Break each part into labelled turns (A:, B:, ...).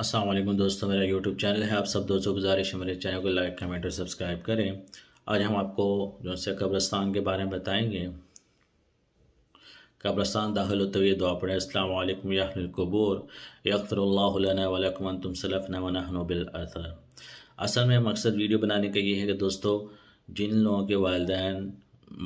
A: असलम दोस्तों मेरा YouTube channel है आप सब दोस्तों गुजारिश है मेरे चैनल को लाइक कमेंट और सब्सक्राइब करें आज हम आपको जो से कब्रस्तान के बारे में बताएंगे कब्रस्तान दाखिल तवी दुआ पढ़े अल्लाम याबूर यकफ़रल्ला तुम सलफ़ नवनबिल असल में मकसद वीडियो बनाने का ये है कि दोस्तों जिन लोगों के वालदेन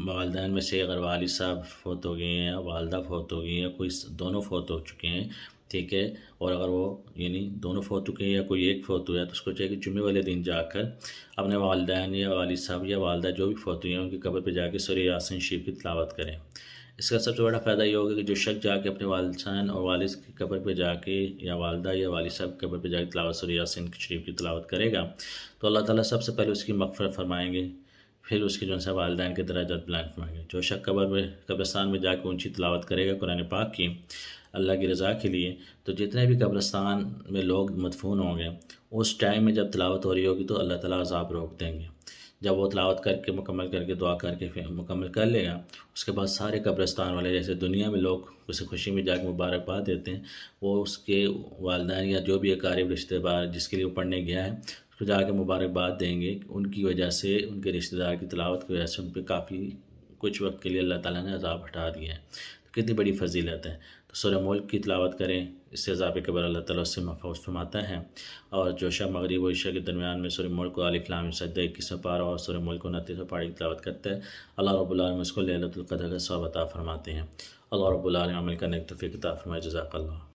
A: वालदेन में से अगर वाली साहब फोत हो गए हैं वालदा फोत हो गई हैं कोई दोनों फोत हो चुके हैं ठीक है और अगर वो यानी दोनों फौत के या कोई एक फौत हुआ तो उसको चाहिए कि जुम्मे वाले दिन जाकर अपने वालदेन या वाली साहब या वालदा जो भी फौत हुई हैं उनकी कब्र पर जाकर सर यासिन शरीफ की तलावत करें इसका सबसे बड़ा फ़ायदा ये होगा कि जो शख्स जाके अपने वालसान और वालिद की कब्र पर जाके या वालदा या वाली साहब की कब्र पर जाकर तलावत सर यासिन शरीफ की तलावत करेगा तो अल्लाह ताली सबसे पहले उसकी मकफर फरमाएंगे फिर उसके जो है वालदान के दराजात बुलंद फरमाएंगे जो शक कबर में कब्रस्तान में जाकर ऊँची तलावत करेगा कुरान पाक की अल्लाह की रज़ा के लिए तो जितने भी कब्रस्तान में लोग मदफून होंगे उस टाइम में जब तलावत हो रही होगी तो अल्लाह ताला अजाब रोक देंगे जब वो तलावत करके मुकम्मल करके दुआ करके मुकम्मल कर लेगा उसके बाद सारे कब्रस्तान वाले जैसे दुनिया में लोग उसे खुशी में जाकर मुबारकबाद देते हैं वो उसके वालदान या जो भी अकारीब रिश्तेदार जिसके लिए वो पढ़ने गया है उसको जाकर मुबारकबाद देंगे उनकी वजह से उनके रिश्तेदार की तलावत की वजह से उन पर काफ़ी कुछ वक्त के लिए अल्लाह ताला ने अजाब हटा दिया है तो कितनी बड़ी फजीलत है तो सुर मुल्क की तलावत करें इससे अजाब कबर अल्लाह ताला उससे महफूज फरमाता है और जोशा मगरब ईशा के दरमियान में सुर मुल्क को अलिफ्लाम सद इक्कीस पारा और सुर मुल्क उनतीस सौ की तलावत करते हैं अल्लाह रबालम उसको लतुल्कदर का सवाब अता फरमाते हैं अल्लाह रबालम अमल करने की फरमाए जजाकल्ला